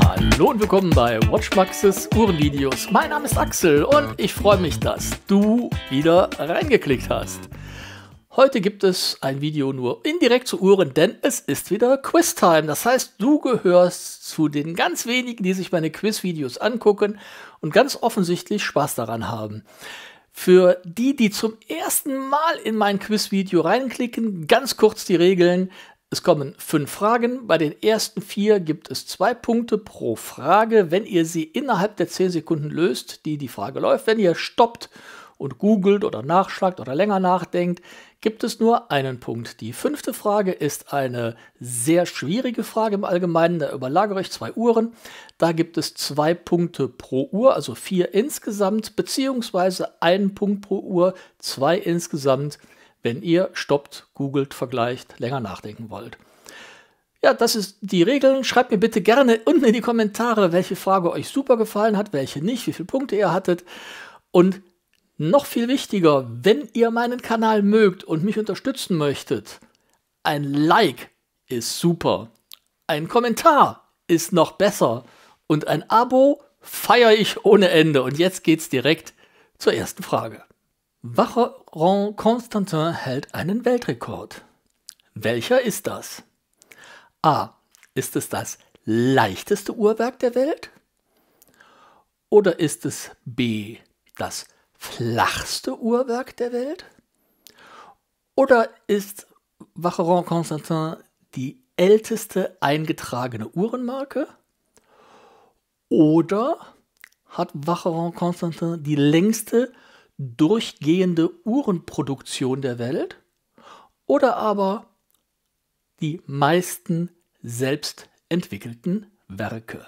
Hallo und willkommen bei Watchpraxis Uhrenvideos. Mein Name ist Axel und ich freue mich, dass du wieder reingeklickt hast. Heute gibt es ein Video nur indirekt zu Uhren, denn es ist wieder Quiz-Time. Das heißt, du gehörst zu den ganz wenigen, die sich meine Quiz-Videos angucken und ganz offensichtlich Spaß daran haben. Für die, die zum ersten Mal in mein Quizvideo reinklicken, ganz kurz die Regeln. Es kommen fünf Fragen. Bei den ersten vier gibt es zwei Punkte pro Frage. Wenn ihr sie innerhalb der zehn Sekunden löst, die die Frage läuft, wenn ihr stoppt und googelt oder nachschlagt oder länger nachdenkt, gibt es nur einen Punkt. Die fünfte Frage ist eine sehr schwierige Frage im Allgemeinen. Da überlagere ich zwei Uhren. Da gibt es zwei Punkte pro Uhr, also vier insgesamt, beziehungsweise einen Punkt pro Uhr, zwei insgesamt, wenn ihr stoppt, googelt, vergleicht, länger nachdenken wollt. Ja, das ist die Regeln. Schreibt mir bitte gerne unten in die Kommentare, welche Frage euch super gefallen hat, welche nicht, wie viele Punkte ihr hattet. Und noch viel wichtiger, wenn ihr meinen Kanal mögt und mich unterstützen möchtet, ein Like ist super, ein Kommentar ist noch besser und ein Abo feiere ich ohne Ende. Und jetzt geht's direkt zur ersten Frage. Vacheron Constantin hält einen Weltrekord. Welcher ist das? A. Ist es das leichteste Uhrwerk der Welt? Oder ist es B. das flachste Uhrwerk der Welt? Oder ist Vacheron Constantin die älteste eingetragene Uhrenmarke? Oder hat Vacheron Constantin die längste durchgehende Uhrenproduktion der Welt? Oder aber die meisten selbst entwickelten Werke?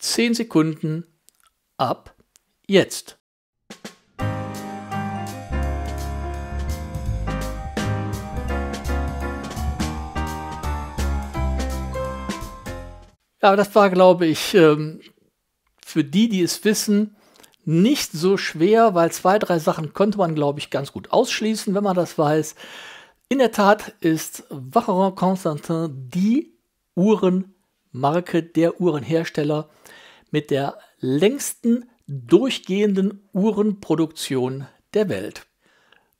Zehn Sekunden ab jetzt. Ja, das war, glaube ich, ähm, für die, die es wissen, nicht so schwer, weil zwei, drei Sachen konnte man, glaube ich, ganz gut ausschließen, wenn man das weiß. In der Tat ist Vacheron Constantin die Uhrenmarke, der Uhrenhersteller mit der längsten durchgehenden Uhrenproduktion der Welt.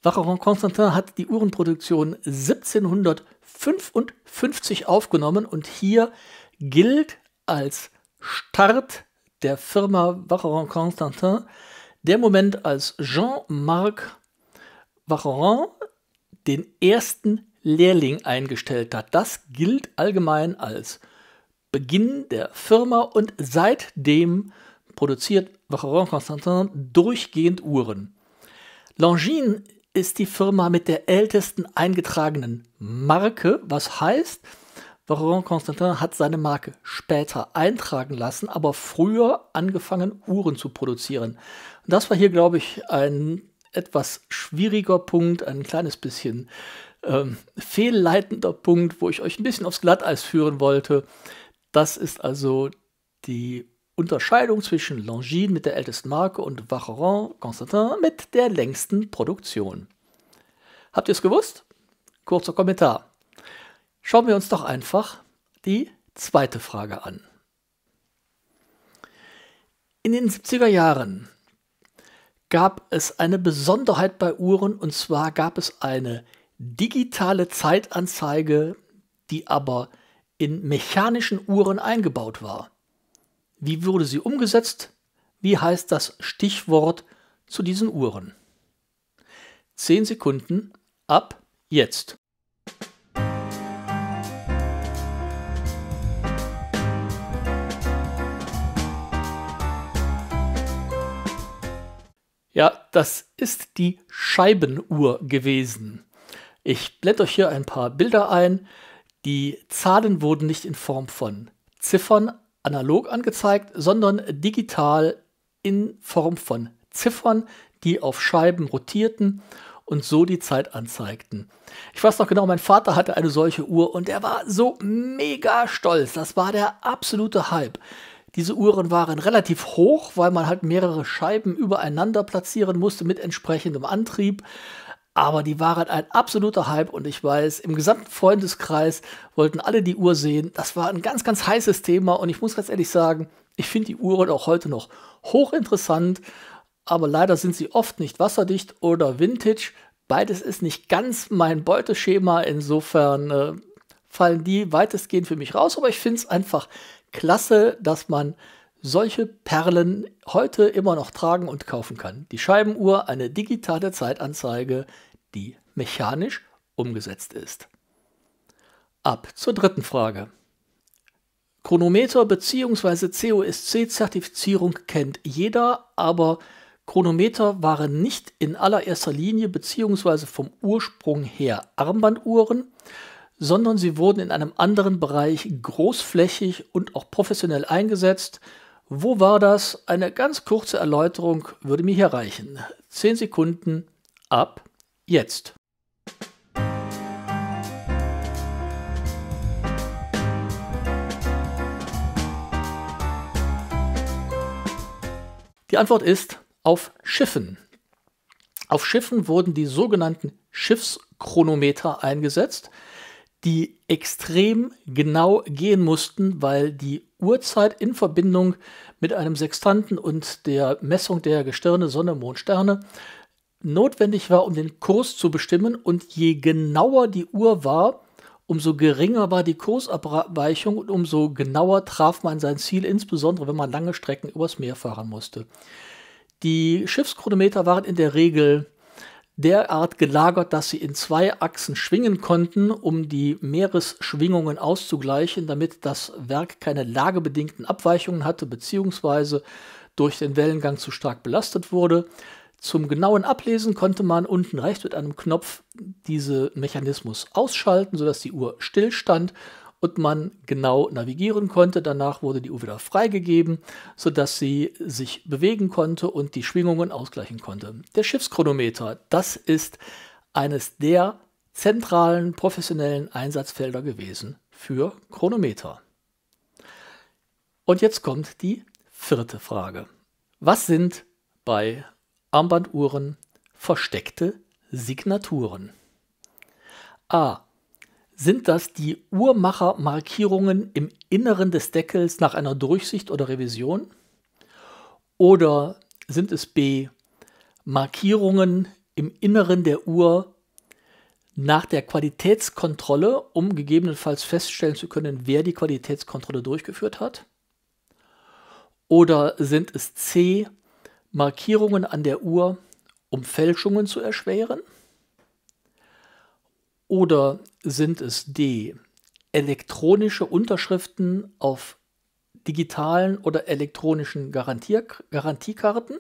Vacheron Constantin hat die Uhrenproduktion 1755 aufgenommen und hier gilt als Start der Firma Vacheron Constantin der Moment, als Jean-Marc Vacheron den ersten Lehrling eingestellt hat. Das gilt allgemein als Beginn der Firma und seitdem produziert Vacheron Constantin durchgehend Uhren. Longines ist die Firma mit der ältesten eingetragenen Marke, was heißt, Vacheron Constantin hat seine Marke später eintragen lassen, aber früher angefangen, Uhren zu produzieren. Und das war hier, glaube ich, ein etwas schwieriger Punkt, ein kleines bisschen ähm, fehlleitender Punkt, wo ich euch ein bisschen aufs Glatteis führen wollte. Das ist also die Unterscheidung zwischen Longines mit der ältesten Marke und Vacheron Constantin mit der längsten Produktion. Habt ihr es gewusst? Kurzer Kommentar. Schauen wir uns doch einfach die zweite Frage an. In den 70er Jahren gab es eine Besonderheit bei Uhren und zwar gab es eine digitale Zeitanzeige, die aber in mechanischen Uhren eingebaut war. Wie wurde sie umgesetzt? Wie heißt das Stichwort zu diesen Uhren? 10 Sekunden ab jetzt. Ja, das ist die Scheibenuhr gewesen. Ich blende euch hier ein paar Bilder ein. Die Zahlen wurden nicht in Form von Ziffern analog angezeigt, sondern digital in Form von Ziffern, die auf Scheiben rotierten und so die Zeit anzeigten. Ich weiß noch genau, mein Vater hatte eine solche Uhr und er war so mega stolz. Das war der absolute Hype. Diese Uhren waren relativ hoch, weil man halt mehrere Scheiben übereinander platzieren musste mit entsprechendem Antrieb aber die waren ein absoluter Hype und ich weiß, im gesamten Freundeskreis wollten alle die Uhr sehen. Das war ein ganz, ganz heißes Thema und ich muss ganz ehrlich sagen, ich finde die Uhren auch heute noch hochinteressant, aber leider sind sie oft nicht wasserdicht oder vintage. Beides ist nicht ganz mein Beuteschema, insofern äh, fallen die weitestgehend für mich raus, aber ich finde es einfach klasse, dass man solche Perlen heute immer noch tragen und kaufen kann. Die Scheibenuhr, eine digitale Zeitanzeige, die mechanisch umgesetzt ist. Ab zur dritten Frage. Chronometer bzw. COSC-Zertifizierung kennt jeder, aber Chronometer waren nicht in allererster Linie bzw. vom Ursprung her Armbanduhren, sondern sie wurden in einem anderen Bereich großflächig und auch professionell eingesetzt – wo war das? Eine ganz kurze Erläuterung würde mir hier reichen. 10 Sekunden ab jetzt. Die Antwort ist auf Schiffen. Auf Schiffen wurden die sogenannten Schiffschronometer eingesetzt die extrem genau gehen mussten, weil die Uhrzeit in Verbindung mit einem Sextanten und der Messung der Gestirne, Sonne, Mond, Sterne notwendig war, um den Kurs zu bestimmen. Und je genauer die Uhr war, umso geringer war die Kursabweichung und umso genauer traf man sein Ziel, insbesondere wenn man lange Strecken übers Meer fahren musste. Die Schiffschronometer waren in der Regel derart gelagert, dass sie in zwei Achsen schwingen konnten, um die Meeresschwingungen auszugleichen, damit das Werk keine lagebedingten Abweichungen hatte bzw. durch den Wellengang zu stark belastet wurde. Zum genauen Ablesen konnte man unten rechts mit einem Knopf diesen Mechanismus ausschalten, sodass die Uhr stillstand und man genau navigieren konnte. Danach wurde die Uhr wieder freigegeben, sodass sie sich bewegen konnte und die Schwingungen ausgleichen konnte. Der Schiffschronometer, das ist eines der zentralen professionellen Einsatzfelder gewesen für Chronometer. Und jetzt kommt die vierte Frage. Was sind bei Armbanduhren versteckte Signaturen? A sind das die Uhrmachermarkierungen im Inneren des Deckels nach einer Durchsicht oder Revision? Oder sind es B Markierungen im Inneren der Uhr nach der Qualitätskontrolle, um gegebenenfalls feststellen zu können, wer die Qualitätskontrolle durchgeführt hat? Oder sind es C Markierungen an der Uhr, um Fälschungen zu erschweren? Oder sind es D. Elektronische Unterschriften auf digitalen oder elektronischen Garantier Garantiekarten?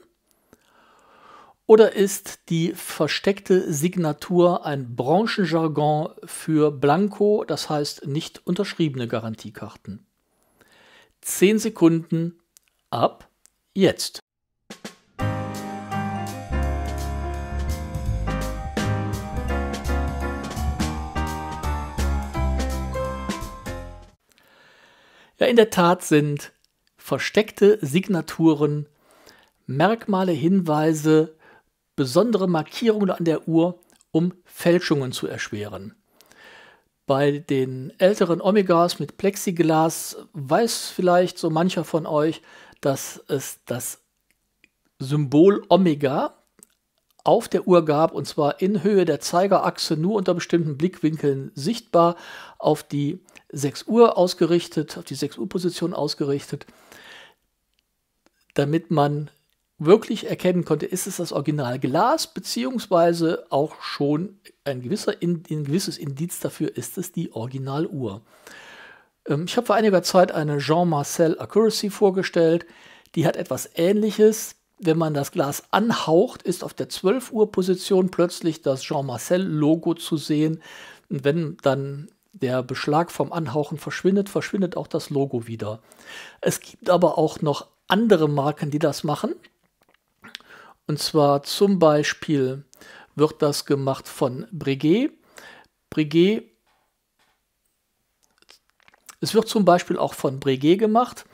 Oder ist die versteckte Signatur ein Branchenjargon für Blanko, das heißt nicht unterschriebene Garantiekarten? Zehn Sekunden ab jetzt. Ja, in der Tat sind versteckte Signaturen, Merkmale, Hinweise, besondere Markierungen an der Uhr, um Fälschungen zu erschweren. Bei den älteren Omegas mit Plexiglas weiß vielleicht so mancher von euch, dass es das Symbol Omega, auf der Uhr gab, und zwar in Höhe der Zeigerachse nur unter bestimmten Blickwinkeln sichtbar, auf die 6 Uhr ausgerichtet, auf die 6 Uhr Position ausgerichtet, damit man wirklich erkennen konnte, ist es das Original Glas, beziehungsweise auch schon ein, gewisser, ein gewisses Indiz dafür, ist es die Originaluhr. Ähm, ich habe vor einiger Zeit eine Jean-Marcel Accuracy vorgestellt, die hat etwas Ähnliches, wenn man das Glas anhaucht, ist auf der 12 Uhr Position plötzlich das Jean-Marcel-Logo zu sehen. Und wenn dann der Beschlag vom Anhauchen verschwindet, verschwindet auch das Logo wieder. Es gibt aber auch noch andere Marken, die das machen. Und zwar zum Beispiel wird das gemacht von Breguet. Breguet, es wird zum Beispiel auch von Breguet gemacht.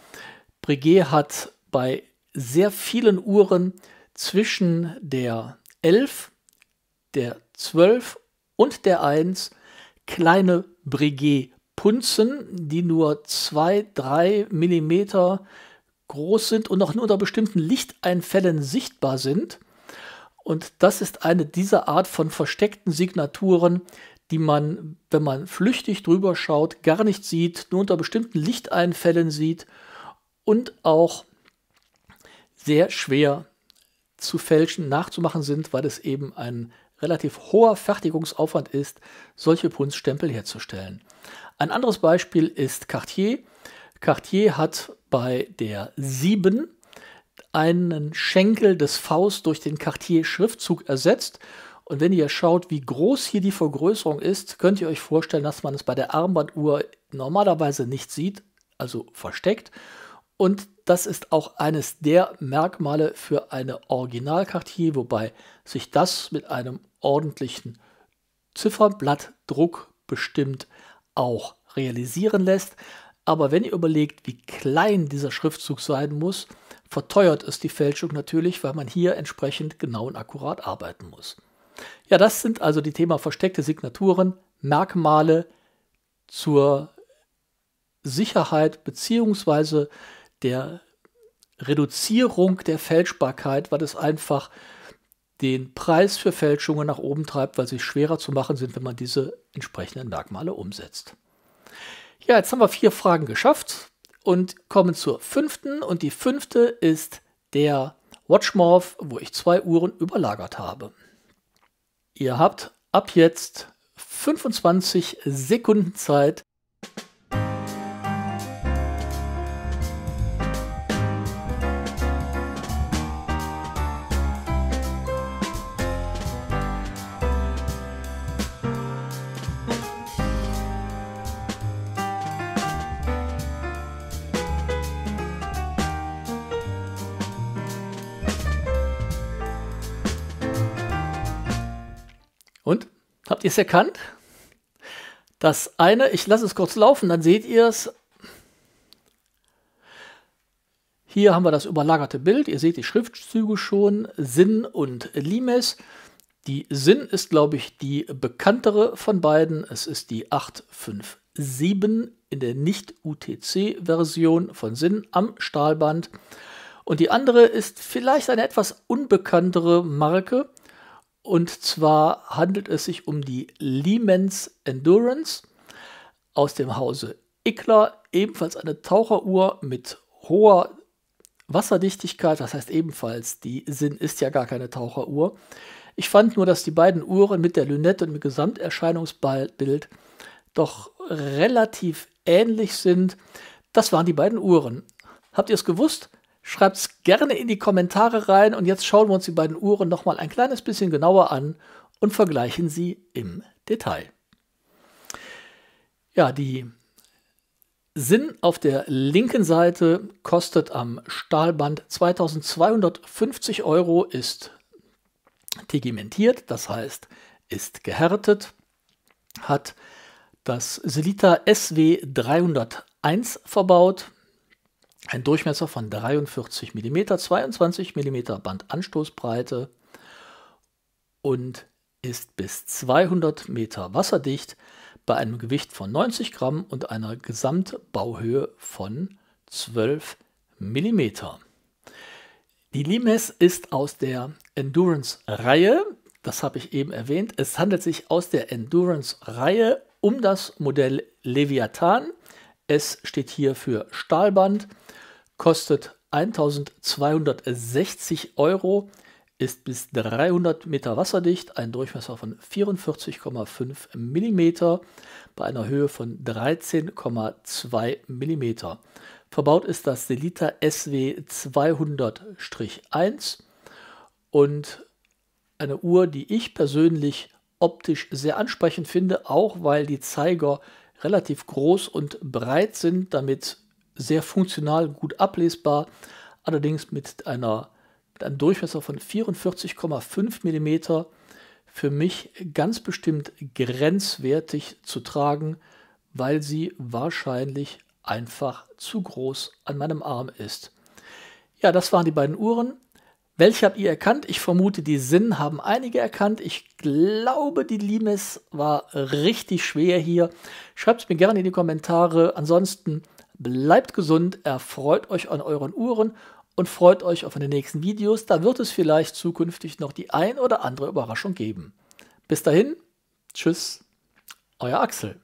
Breguet hat bei sehr vielen Uhren zwischen der 11, der 12 und der 1 kleine Breguet Punzen, die nur 2-3 mm groß sind und auch nur unter bestimmten Lichteinfällen sichtbar sind. Und das ist eine dieser Art von versteckten Signaturen, die man, wenn man flüchtig drüber schaut, gar nicht sieht, nur unter bestimmten Lichteinfällen sieht und auch sehr schwer zu fälschen, nachzumachen sind, weil es eben ein relativ hoher Fertigungsaufwand ist, solche Punzstempel herzustellen. Ein anderes Beispiel ist Cartier. Cartier hat bei der 7 einen Schenkel des Faust durch den Cartier-Schriftzug ersetzt. Und wenn ihr schaut, wie groß hier die Vergrößerung ist, könnt ihr euch vorstellen, dass man es bei der Armbanduhr normalerweise nicht sieht, also versteckt. Und das ist auch eines der Merkmale für eine Original Cartier, wobei sich das mit einem ordentlichen Zifferblattdruck bestimmt auch realisieren lässt. Aber wenn ihr überlegt, wie klein dieser Schriftzug sein muss, verteuert es die Fälschung natürlich, weil man hier entsprechend genau und akkurat arbeiten muss. Ja, das sind also die Thema versteckte Signaturen, Merkmale zur Sicherheit beziehungsweise der Reduzierung der Fälschbarkeit, weil es einfach den Preis für Fälschungen nach oben treibt, weil sie schwerer zu machen sind, wenn man diese entsprechenden Merkmale umsetzt. Ja, jetzt haben wir vier Fragen geschafft und kommen zur fünften. Und die fünfte ist der Watchmorph, wo ich zwei Uhren überlagert habe. Ihr habt ab jetzt 25 Sekunden Zeit, Habt ihr es erkannt? Das eine, ich lasse es kurz laufen, dann seht ihr es. Hier haben wir das überlagerte Bild. Ihr seht die Schriftzüge schon, Sinn und Limes. Die Sinn ist, glaube ich, die bekanntere von beiden. Es ist die 857 in der Nicht-UTC-Version von Sinn am Stahlband. Und die andere ist vielleicht eine etwas unbekanntere Marke. Und zwar handelt es sich um die Siemens Endurance aus dem Hause Ickler, ebenfalls eine Taucheruhr mit hoher Wasserdichtigkeit, das heißt ebenfalls, die Sinn ist ja gar keine Taucheruhr. Ich fand nur, dass die beiden Uhren mit der Lünette und dem Gesamterscheinungsbild doch relativ ähnlich sind. Das waren die beiden Uhren. Habt ihr es gewusst? Schreibt es gerne in die Kommentare rein und jetzt schauen wir uns die beiden Uhren nochmal ein kleines bisschen genauer an und vergleichen sie im Detail. Ja, die Sinn auf der linken Seite kostet am Stahlband 2250 Euro, ist tegimentiert, das heißt, ist gehärtet, hat das Selita SW 301 verbaut, ein Durchmesser von 43 mm, 22 mm Bandanstoßbreite und ist bis 200 Meter wasserdicht bei einem Gewicht von 90 Gramm und einer Gesamtbauhöhe von 12 mm. Die Limes ist aus der Endurance-Reihe, das habe ich eben erwähnt. Es handelt sich aus der Endurance-Reihe um das Modell Leviathan. Es steht hier für Stahlband kostet 1260 Euro, ist bis 300 Meter wasserdicht, ein Durchmesser von 44,5 mm bei einer Höhe von 13,2 mm. Verbaut ist das Selita SW 200-1 und eine Uhr, die ich persönlich optisch sehr ansprechend finde, auch weil die Zeiger relativ groß und breit sind, damit sehr funktional, gut ablesbar, allerdings mit, einer, mit einem Durchmesser von 44,5 mm. Für mich ganz bestimmt grenzwertig zu tragen, weil sie wahrscheinlich einfach zu groß an meinem Arm ist. Ja, das waren die beiden Uhren. Welche habt ihr erkannt? Ich vermute, die Sinn haben einige erkannt. Ich glaube, die Limes war richtig schwer hier. Schreibt es mir gerne in die Kommentare. Ansonsten Bleibt gesund, erfreut euch an euren Uhren und freut euch auf die nächsten Videos. Da wird es vielleicht zukünftig noch die ein oder andere Überraschung geben. Bis dahin, tschüss, euer Axel.